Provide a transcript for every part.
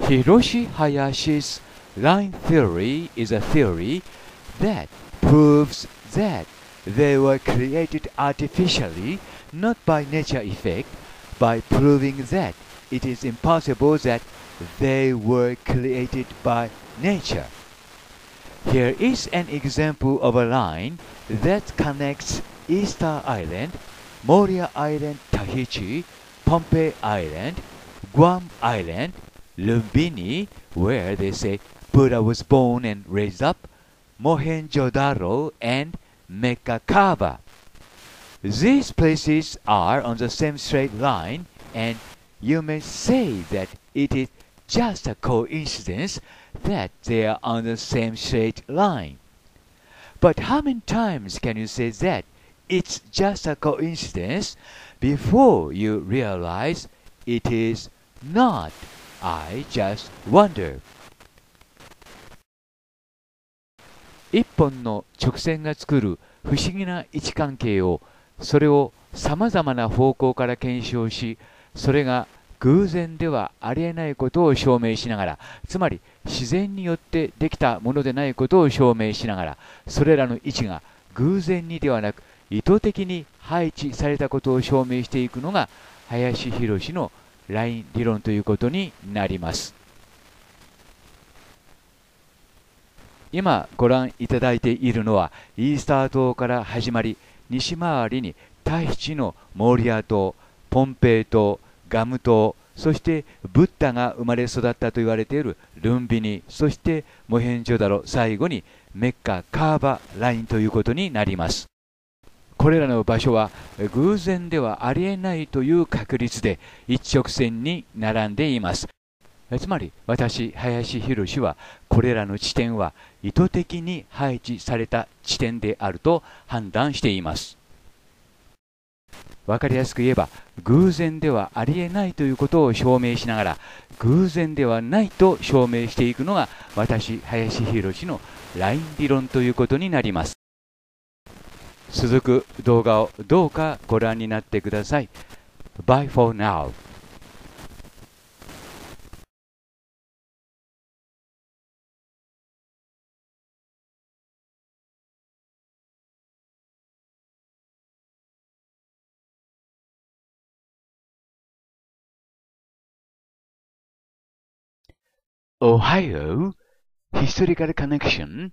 Hiroshi Hayashi's line theory is a theory that proves that they were created artificially, not by nature effect, by proving that it is impossible that they were created by nature. Here is an example of a line that connects Easter Island, Moria Island, Tahiti, Pompeii Island, Guam Island, Lumbini, where they say Buddha was born and raised up, Mohenjo-daro, and Mekakava. These places are on the same straight line, and you may say that it is just a coincidence that they are on the same straight line. But how many times can you say that it's just a coincidence before you realize it is not I just wonder 一本の直線が作る不思議な位置関係をそれをさまざまな方向から検証しそれが偶然ではありえないことを証明しながらつまり自然によってできたものでないことを証明しながらそれらの位置が偶然にではなく意図的に配置されたことを証明していくのが林博のライン理論ということになります今ご覧いただいているのはイースター島から始まり西回りにタヒチのモーリア島ポンペイ島ガム島そしてブッダが生まれ育ったと言われているルンビニそしてモヘンジョダロ最後にメッカカーバラインということになりますこれらの場所は偶然ではありえないという確率で一直線に並んでいますつまり私林博はこれらの地点は意図的に配置された地点であると判断しています分かりやすく言えば偶然ではありえないということを証明しながら偶然ではないと証明していくのが私林博のライン理論ということになります続く動画をどうかご覧になってください。Bye for now. Ohio Historical Connection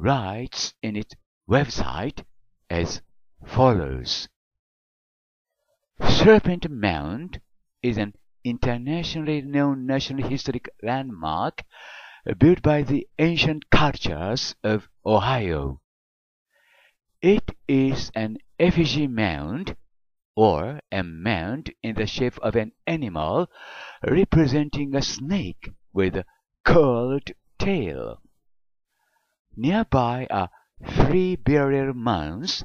writes in its website as follows Serpent Mound is an internationally known National Historic Landmark built by the ancient cultures of Ohio. It is an effigy mound or a mound in the shape of an animal representing a snake with a curled tail. Nearby are three burial mounds,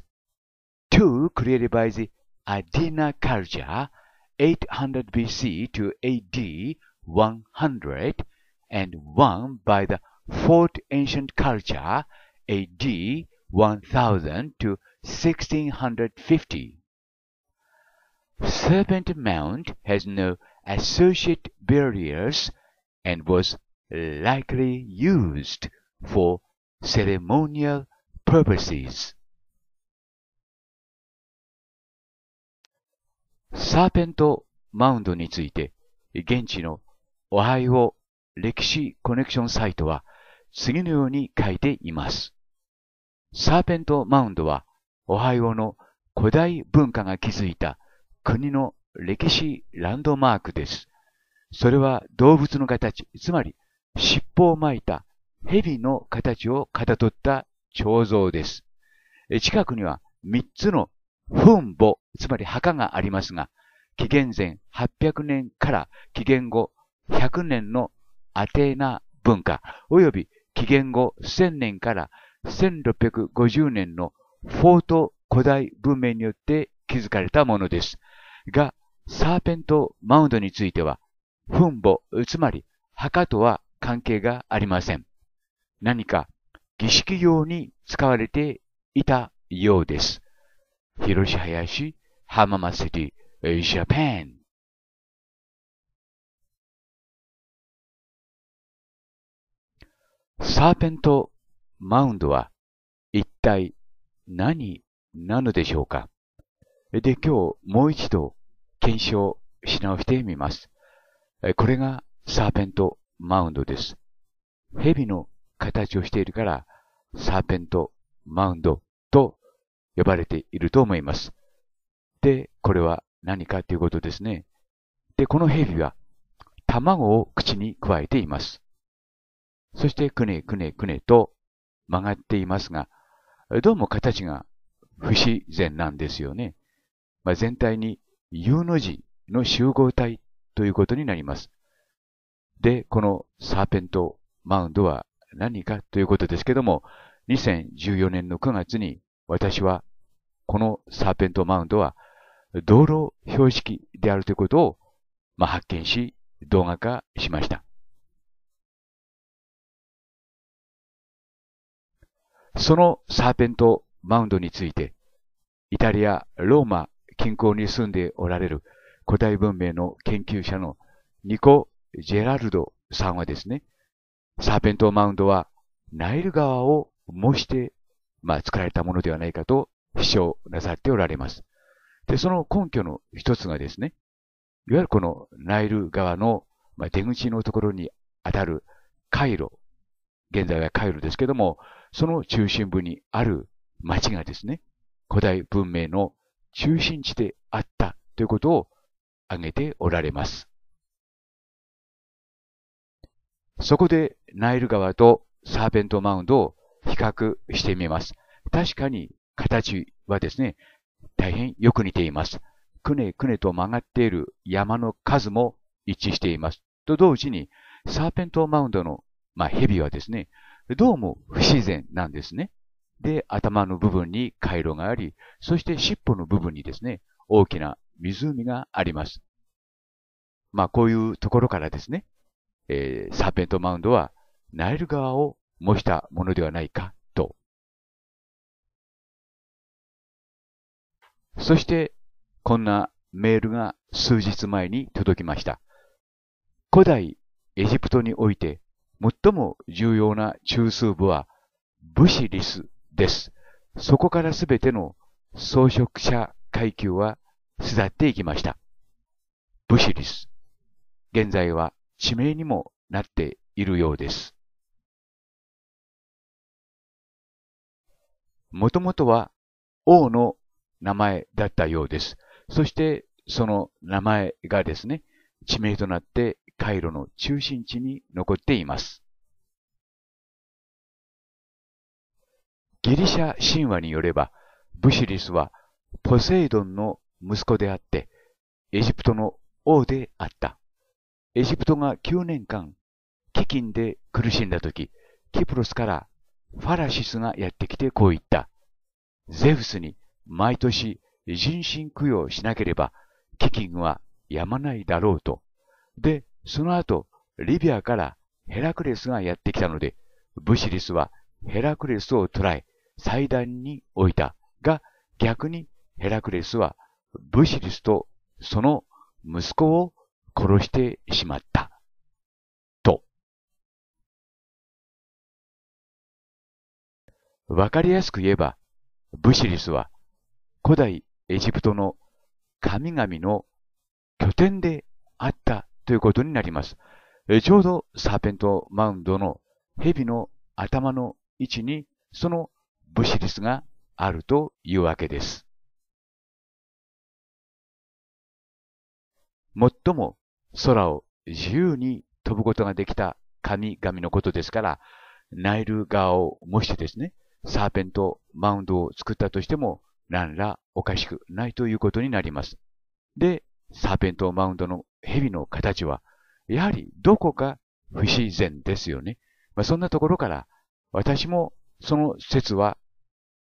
two created by the Adena culture 800 BC to AD 100 and one by the fourth ancient culture AD 1000 to 1650. Serpent Mount has no associate barriers and was likely used for ceremonial purposes. serpent mound について、現地のオハイオ歴史コネクションサイトは次のように書いています。サーペントマウンドはオハイオの古代文化が築いた国の歴史ランドマークです。それは動物の形、つまり尻尾を巻いた蛇の形をかたどった彫像です。近くには三つの墳墓、つまり墓がありますが、紀元前800年から紀元後100年のアテーナ文化、および紀元後1000年から1650年のフォート古代文明によって築かれたものです。が、サーペントマウンドについては、墳墓、つまり墓とは関係がありません。何か儀式用に使われていたようです。広島林浜松市ジャパンサーペントマウンドは一体何なのでしょうかで、今日もう一度検証し直してみます。これがサーペントマウンドです。蛇の形をしているからサーペントマウンドと呼ばれていると思います。で、これは何かということですね。で、この蛇は卵を口にくわえています。そしてくねくねくねと曲がっていますが、どうも形が不自然なんですよね。まあ、全体に U の字の集合体ということになります。で、このサーペントマウンドは何かということですけども、2014年の9月に私はこのサーペントマウンドは道路標識であるということを、まあ、発見し動画化しました。そのサーペントマウンドについて、イタリア・ローマ近郊に住んでおられる古代文明の研究者のニコ・ジェラルドさんはですね、サーペントマウンドはナイル川を模して、まあ、作られたものではないかと主張なさっておられます。で、その根拠の一つがですね、いわゆるこのナイル川の出口のところにあたる回路、現在は回路ですけども、その中心部にある町がですね、古代文明の中心地であったということを挙げておられます。そこでナイル川とサーペントマウンドを比較してみます。確かに形はですね、大変よく似ています。くねくねと曲がっている山の数も一致しています。と同時に、サーペントマウンドの、まあ、蛇はですね、どうも不自然なんですね。で、頭の部分に回路があり、そして尻尾の部分にですね、大きな湖があります。まあ、こういうところからですね、えー、サーペントマウンドはナイル川を模したものではないかと。そして、こんなメールが数日前に届きました。古代エジプトにおいて最も重要な中枢部はブシリスです。そこからすべての装飾者階級は巣立っていきました。ブシリス。現在は地名にもなっているようです。もともとは王の名前だったようです。そしてその名前がですね、地名となってカイロの中心地に残っています。ギリシャ神話によれば、ブシリスはポセイドンの息子であって、エジプトの王であった。エジプトが9年間、飢饉で苦しんだ時、キプロスからファラシスがやってきてこう言った。ゼウスに毎年人身供養しなければ、飢饉はやまないだろうと。で、その後、リビアからヘラクレスがやってきたので、ブシリスはヘラクレスを捕らえ、祭壇に置いた。が、逆にヘラクレスはブシリスとその息子を殺してしまった。と。わかりやすく言えば、ブシリスは古代エジプトの神々の拠点であったということになります。ちょうどサーペントマウンドの蛇の頭の位置にそのブシリスがあるというわけです。最も空を自由に飛ぶことができた神々のことですから、ナイル川を模してですね、サーペントマウンドを作ったとしても、何らおかしくないということになります。で、サーペントマウンドの蛇の形は、やはりどこか不自然ですよね。まあ、そんなところから、私もその説は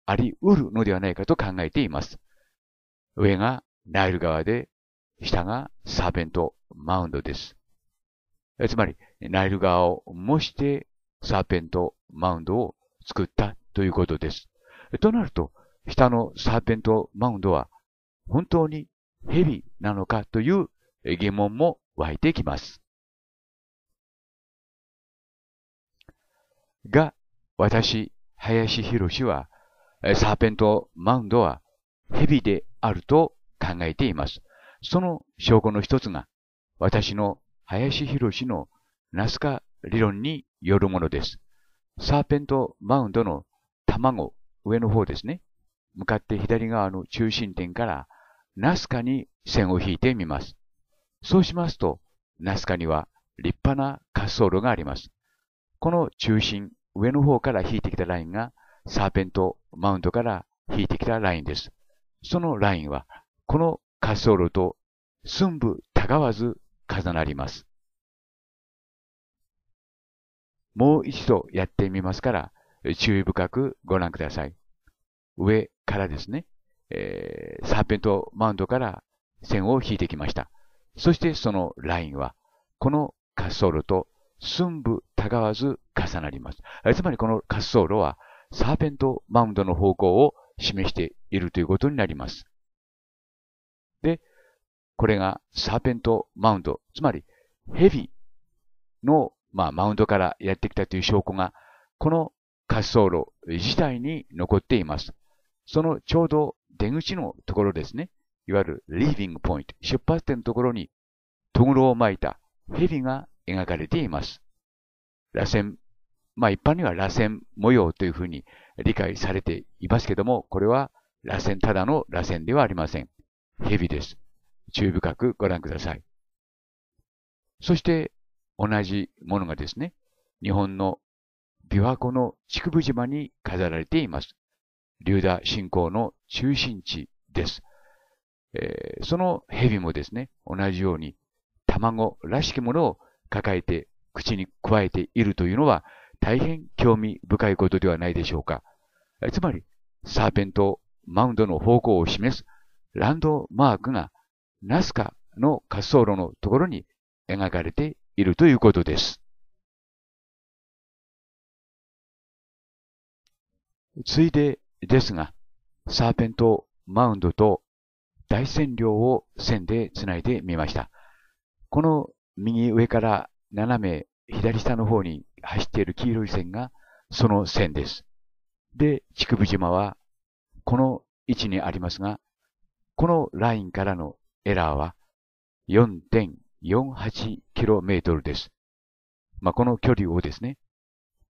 あり得るのではないかと考えています。上がナイル川で下がサーベントマウンドです。つまり、ナイル川を模してサーペントマウンドを作ったということです。となると、下のサーペントマウンドは本当にヘビなのかという疑問も湧いてきます。が、私、林博は、サーペントマウンドはヘビであると考えています。その証拠の一つが、私の林博士のナスカ理論によるものです。サーペントマウンドの卵、上の方ですね。向かって左側の中心点からナスカに線を引いてみます。そうしますと、ナスカには立派な滑走路があります。この中心、上の方から引いてきたラインが、サーペントマウンドから引いてきたラインです。そのラインは、この滑走路と寸部たがわず重なります。もう一度やってみますから、注意深くご覧ください。上からですね、えー、サーペントマウンドから線を引いてきました。そしてそのラインは、この滑走路と寸部たがわず重なります。つまりこの滑走路は、サーペントマウンドの方向を示しているということになります。で、これがサーペントマウンド、つまりヘビの、まあ、マウンドからやってきたという証拠が、この滑走路自体に残っています。そのちょうど出口のところですね。いわゆるリービングポイント、出発点のところに、トグロを巻いたヘビが描かれています。螺旋、まあ一般には螺旋模様というふうに理解されていますけども、これは螺旋、ただの螺旋ではありません。蛇です。注意深くご覧ください。そして同じものがですね、日本の琵琶湖の竹部島に飾られています。竜田信仰の中心地です。えー、その蛇もですね、同じように卵らしきものを抱えて口に加えているというのは大変興味深いことではないでしょうか。つまり、サーペントマウンドの方向を示すランドマークがナスカの滑走路のところに描かれているということです。ついでですが、サーペントマウンドと大線量を線でつないでみました。この右上から斜め左下の方に走っている黄色い線がその線です。で、竹部島はこの位置にありますが、このラインからのエラーは 4.48km です。まあ、この距離をですね、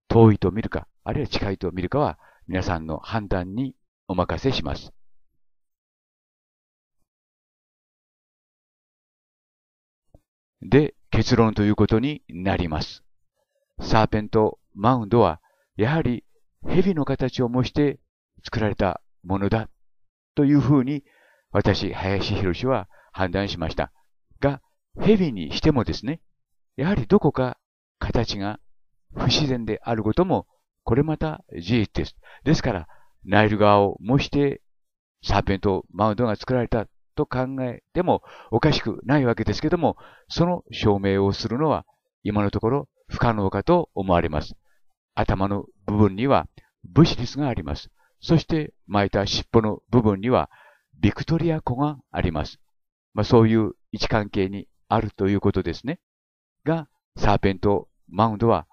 遠いと見るか、あるいは近いと見るかは皆さんの判断にお任せします。で、結論ということになります。サーペントマウンドは、やはり蛇の形を模して作られたものだというふうに私、林博士は判断しました。が、蛇にしてもですね、やはりどこか形が不自然であることも、これまた事実です。ですから、ナイル側を模してサーペントマウンドが作られたと考えてもおかしくないわけですけども、その証明をするのは今のところ不可能かと思われます。頭の部分にはブシリスがあります。そして巻いた尻尾の部分にはビクトリア湖があります。まあ、そういう位置関係にあるということですね。が、サーペントマウンドは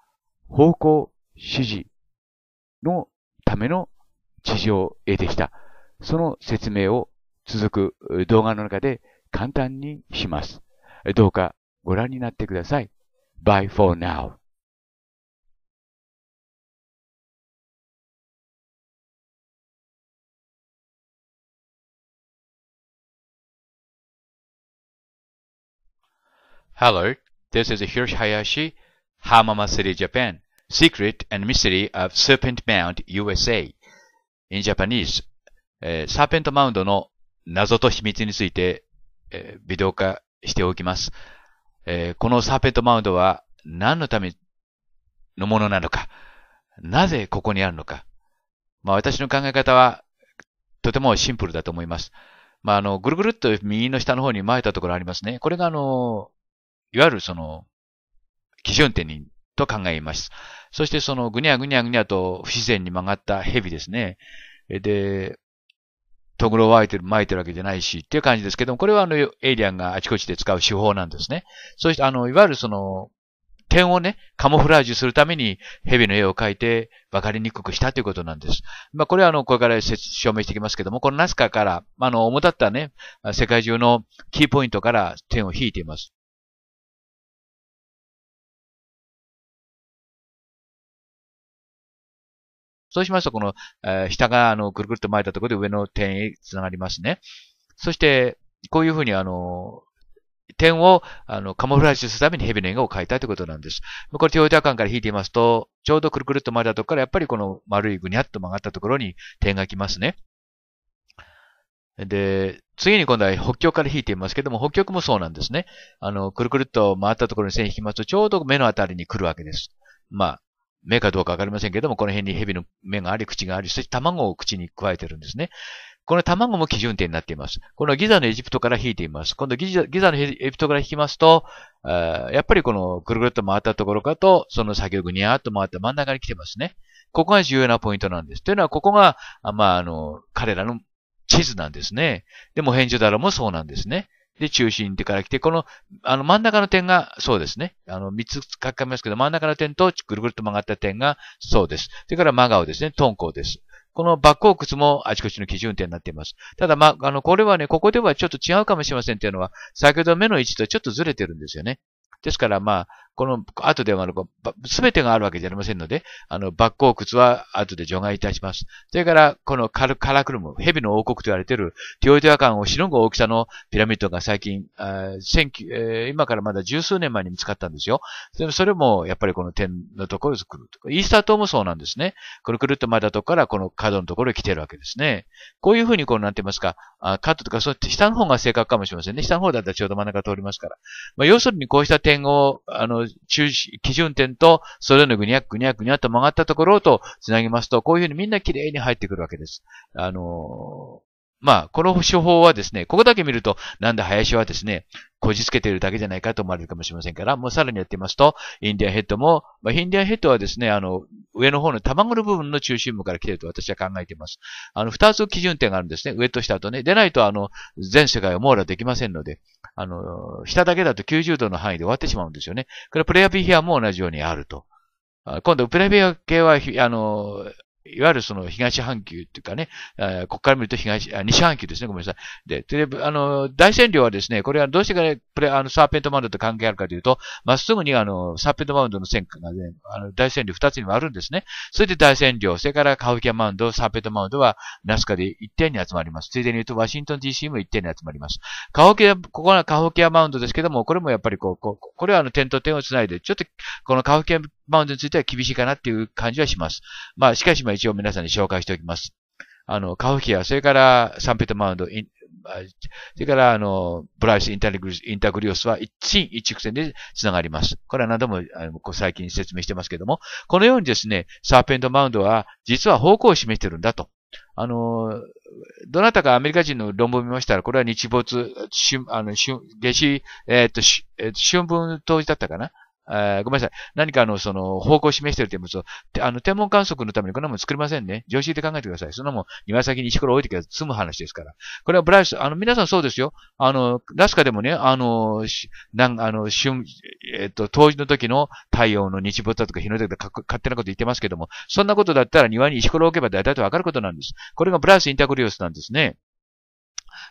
方向指示のための地上絵でした。その説明を続く動画の中で簡単にします。どうかご覧になってください。Bye for now. Hello, this is Hiroshi Hayashi, Hamama City, Japan. Secret and Mystery of Serpent Mound, USA. In Japanese, えサーペントマウンドの謎と秘密について、えー、ビデオ化しておきます、えー、このサーペントマウンドは何のためのものなのか、なぜここにあるのか。まあ私の考え方はとてもシンプルだと思います。まああの、ぐるぐるっと右の下の方に巻いたところありますね。これがあの、いわゆるその、基準点に、と考えます。そしてそのぐにゃぐにゃぐにゃと不自然に曲がった蛇ですね。で、トグロを巻いてる、巻いてるわけじゃないしっていう感じですけども、これはあの、エイリアンがあちこちで使う手法なんですね。そしてあの、いわゆるその、点をね、カモフラージュするために蛇の絵を描いて分かりにくくしたということなんです。まあ、これはあの、これから証明していきますけども、このナスカから、あの、主だったね、世界中のキーポイントから点を引いています。そうしますと、この、えー、下が、あの、くるくると巻いたところで上の点へ繋がりますね。そして、こういうふうに、あの、点を、あの、カモフラージュするためにヘビの画を描いたということなんです。これ、テオジャ間から引いていますと、ちょうどくるくるっと巻いたところから、やっぱりこの丸いぐにゃっと曲がったところに点が来ますね。で、次に今度は北極から引いていますけども、北極もそうなんですね。あの、くるくるっと回ったところに線引きますと、ちょうど目のあたりに来るわけです。まあ、目かどうかわかりませんけども、この辺に蛇の目があり、口があり、そして卵を口に加えてるんですね。この卵も基準点になっています。このギザのエジプトから引いています。今度ギザギザのエジプトから引きますと、やっぱりこのぐるぐるっと回ったところかと、その先をぐにゃーっと回った真ん中に来てますね。ここが重要なポイントなんです。というのは、ここが、まあ、あの、彼らの地図なんですね。でも、返事だろもそうなんですね。で、中心てから来て、この、あの、真ん中の点がそうですね。あの、三つ書き込みますけど、真ん中の点とぐるぐるっと曲がった点がそうです。それから真顔ですね。トンコです。このバックウクスもあちこちの基準点になっています。ただ、まあ、あの、これはね、ここではちょっと違うかもしれませんっていうのは、先ほど目の位置とちょっとずれてるんですよね。ですから、まあ、この後ではあすべてがあるわけじゃありませんので、あの、バッコ窟は後で除外いたします。それから、このカルカラクルム、蛇の王国と言われている、ティオイテア間をしのぐ大きさのピラミッドが最近、あ今からまだ十数年前に見つかったんですよ。それも、やっぱりこの点のところで来る。イースター島もそうなんですね。くるくるっとまだとこから、この角のところへ来てるわけですね。こういうふうに、こう、なんて言いますか、あカットとか、そう下の方が正確かもしれませんね。下の方だったらちょうど真ん中通りますから。まあ、要するにこうした点を、あの、中中、基準点と、それぞれのぐにゃぐにゃぐにゃと曲がったところと繋ぎますと、こういうふうにみんな綺麗に入ってくるわけです。あのまあ、この手法はですね、ここだけ見ると、なんだ林はですね、こじつけているだけじゃないかと思われるかもしれませんから、もうさらにやってみますと、インディアンヘッドも、まあ、インディアンヘッドはですね、あの、上の方の卵の部分の中心部から来ていると私は考えています。あの、二つ基準点があるんですね。上と下とね。でないと、あの、全世界を網羅できませんので、あの、下だけだと90度の範囲で終わってしまうんですよね。これプレイヤービヒアも同じようにあると。今度、プレビア系は、あの、いわゆるその東半球っていうかね、えー、ここから見ると東、あ西半球ですね、ごめんなさい。で、テレビ、あの、大占領はですね、これはどうしてか、ね、プレ、あの、サーペントマウンドと関係あるかというと、まっすぐにあの、サーペントマウンドの線がね、あの、大占領二つにもあるんですね。それで大占領、それからカウキャマウンド、サーペントマウンドはナスカで一点に集まります。ついでに言うと、ワシントン DC も一点に集まります。カホキア、ここはカホキアマウンドですけども、これもやっぱりこう、ここれはあの、点と点をつないで、ちょっと、このカホキアマウンドについては厳しいかなっていう感じはします。まあ、しかし、ま一応皆さんに紹介しておきます。あの、カフキア、それからサンペトマウンド、それから、あの、ブライス・インタグインタグリオスは一進一直線で繋がります。これは何度もあの最近説明してますけども、このようにですね、サーペントマウンドは実は方向を示してるんだと。あの、どなたかアメリカ人の論文を見ましたら、これは日没、あの、下至、えっ、ー、と、春分当時だったかなえー、ごめんなさい。何かあの、その、方向を示している点物を、あの、天文観測のためにこんなもん作りませんね。常識で考えてください。そんなもん、庭先に石ころ置いてきゃ済む話ですから。これはブライス、あの、皆さんそうですよ。あの、ラスカでもね、あの、なん、あの、春、えっ、ー、と、当時の時の太陽の日没だとか日の出とか勝手なこと言ってますけども、そんなことだったら庭に石ころ置けば大体わかることなんです。これがブライス・インタグリオスなんですね。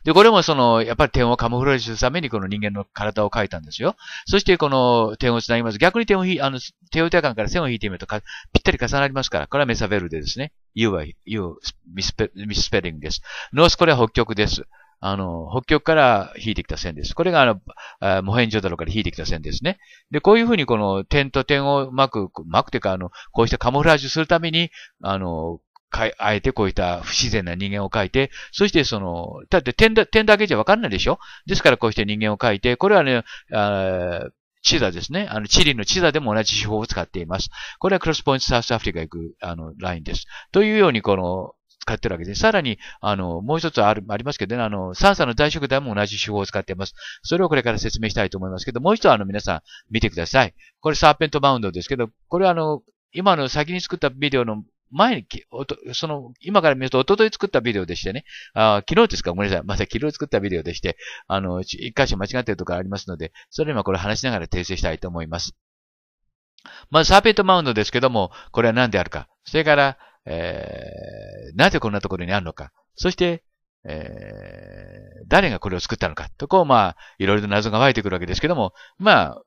で、これもその、やっぱり点をカムフラージュするためにこの人間の体を描いたんですよ。そしてこの点を繋ぎます。逆に点を引、あの、手を板間から線を引いてみるとか、ぴったり重なりますから、これはメサベルデですね。U は U、ミスペリングです。ノースこれは北極です。あの、北極から引いてきた線です。これがあの、あモヘンジョダロから引いてきた線ですね。で、こういうふうにこの点と点をうまく、うまくというか、あの、こうしてカモフラージュするために、あの、かい、あえてこういった不自然な人間を描いて、そしてその、だって点だ、点だけじゃわかんないでしょですからこうして人間を描いて、これはね、あチザですね。あの、チリのチザでも同じ手法を使っています。これはクロスポイントサウスアフリカ行く、あの、ラインです。というように、この、使ってるわけです。さらに、あの、もう一つある、ありますけどね、あの、サンサの大食材も同じ手法を使っています。それをこれから説明したいと思いますけど、もう一つあの、皆さん見てください。これサーペントバウンドですけど、これはあの、今の先に作ったビデオの前に、その、今から見ると、おととい作ったビデオでしてね、あ昨日ですかごめんなさい。また昨日作ったビデオでして、あの、一箇所間違ってるところありますので、それ今これ話しながら訂正したいと思います。まず、サーペットマウンドですけども、これは何であるか。それから、えー、なぜこんなところにあるのか。そして、えー、誰がこれを作ったのか。とこう、まあ、いろいろ謎が湧いてくるわけですけども、まあ、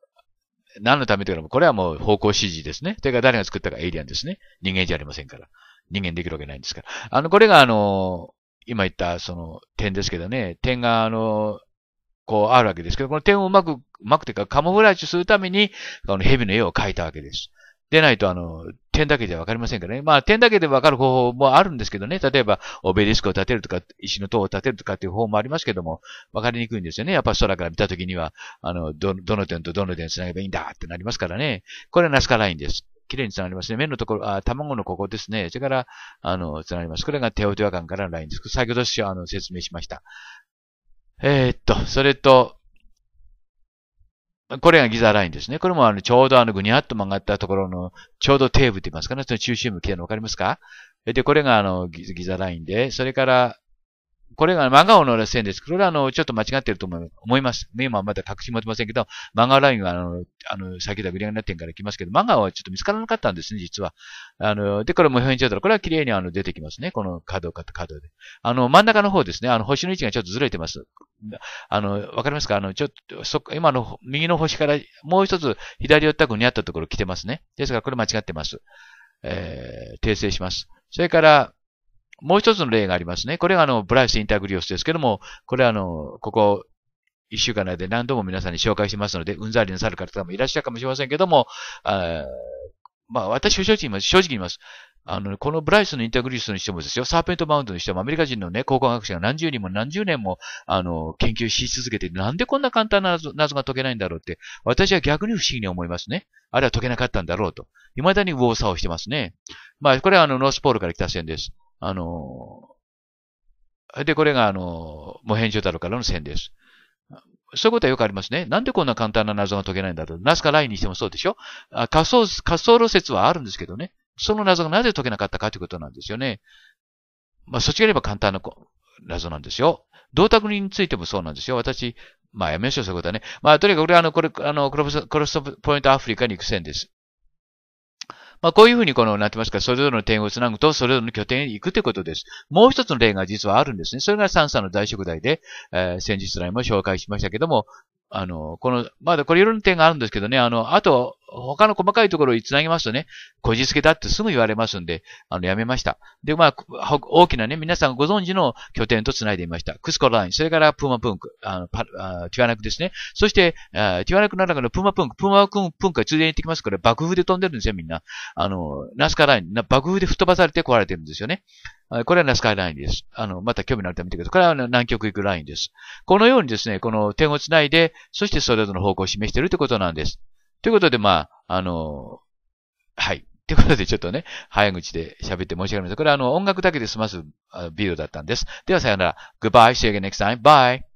何のためというのこれはもう方向指示ですね。というか誰が作ったかエイリアンですね。人間じゃありませんから。人間できるわけないんですから。あの、これがあの、今言ったその点ですけどね、点があの、こうあるわけですけど、この点をうまく、うまくというかカモフラージュするために、あの、蛇の絵を描いたわけです。でないとあの、点だけじゃわかりませんからね。まあ、点だけでわかる方法もあるんですけどね。例えば、オベリスクを建てるとか、石の塔を建てるとかっていう方法もありますけども、わかりにくいんですよね。やっぱ空から見たときには、あの、ど、どの点とどの点繋げばいいんだってなりますからね。これはナスカラインです。綺麗に繋がりますね。目のところ、あ、卵のここですね。それから、あの、繋がります。これがテオテオアからのラインです。先ほどあの説明しました。えー、っと、それと、これがギザラインですね。これもあのちょうどあのぐにゃっと曲がったところのちょうどテーブって言いますかね。その中心部来るのわかりますかで、これがあのギザラインで、それからこれが真顔の線です。これはあの、ちょっと間違ってると思います。ね、今はまだ確信持てませんけど、真顔ラインはあの、あの、先だグリアンな点から来ますけど、真顔はちょっと見つからなかったんですね、実は。あの、で、これも表現状態。これは綺麗にあの、出てきますね。この角か角で。あの、真ん中の方ですね。あの、星の位置がちょっとずれてます。あの、わかりますかあの、ちょっと、そ、今の右の星からもう一つ左寄ったくにあったところ来てますね。ですから、これ間違ってます。えー、訂正します。それから、もう一つの例がありますね。これがあの、ブライス・インタグリオスですけども、これはあの、ここ、一週間内で何度も皆さんに紹介してますので、うんざりなさる方もいらっしゃるかもしれませんけども、あまあ、私正直言います。正直言います。あの、このブライスのインタグリスにしてもですよ、サーペントマウントにしても、アメリカ人のね、考古学者が何十人も何十年も、あの、研究し続けて、なんでこんな簡単な謎が解けないんだろうって、私は逆に不思議に思いますね。あれは解けなかったんだろうと。未だに右往左往してますね。まあ、これはあの、ノースポールから来た線です。あの、で、これが、あの、モヘンジョ太郎からの線です。そういうことはよくありますね。なんでこんな簡単な謎が解けないんだろう。ナスカラインにしてもそうでしょ仮想、仮想路説はあるんですけどね。その謎がなぜ解けなかったかということなんですよね。まあ、そっちがあれば簡単な謎なんですよ。銅鐸についてもそうなんですよ。私、まあ、やめましょう、そういうことはね。まあ、とにかく、これ、あの、これ、あの、クロス、クロスポイントアフリカに行く線です。まあ、こういうふうにこの、なってますか、それぞれの点をつなぐと、それぞれの拠点へ行くということです。もう一つの例が実はあるんですね。それが三差の大食材で、えー、先日来も紹介しましたけども、あの、この、まだこれいろんな点があるんですけどね、あの、あと、他の細かいところにつなぎますとね、こじつけだってすぐ言われますんで、あの、やめました。で、まあ、大きなね、皆さんご存知の拠点とつないでいました。クスコライン、それからプーマプンク、あの、パあティワナクですね。そして、ティワナクの中のプーマプンク、プーマプンク、プンクが通電に行ってきますから、爆風で飛んでるんですよ、みんな。あの、ナスカライン、爆風で吹っ飛ばされて壊れてるんですよね。これはナスカイラインです。あの、また興味のあるため見てください。これは南極行くラインです。このようにですね、この点をつないで、そしてそれぞれの方向を示しているということなんです。ということで、まあ、あの、はい。ということで、ちょっとね、早口で喋って申し訳ありません。これはあの、音楽だけで済ますビデオだったんです。では、さよなら。Goodbye, see you again next time. Bye!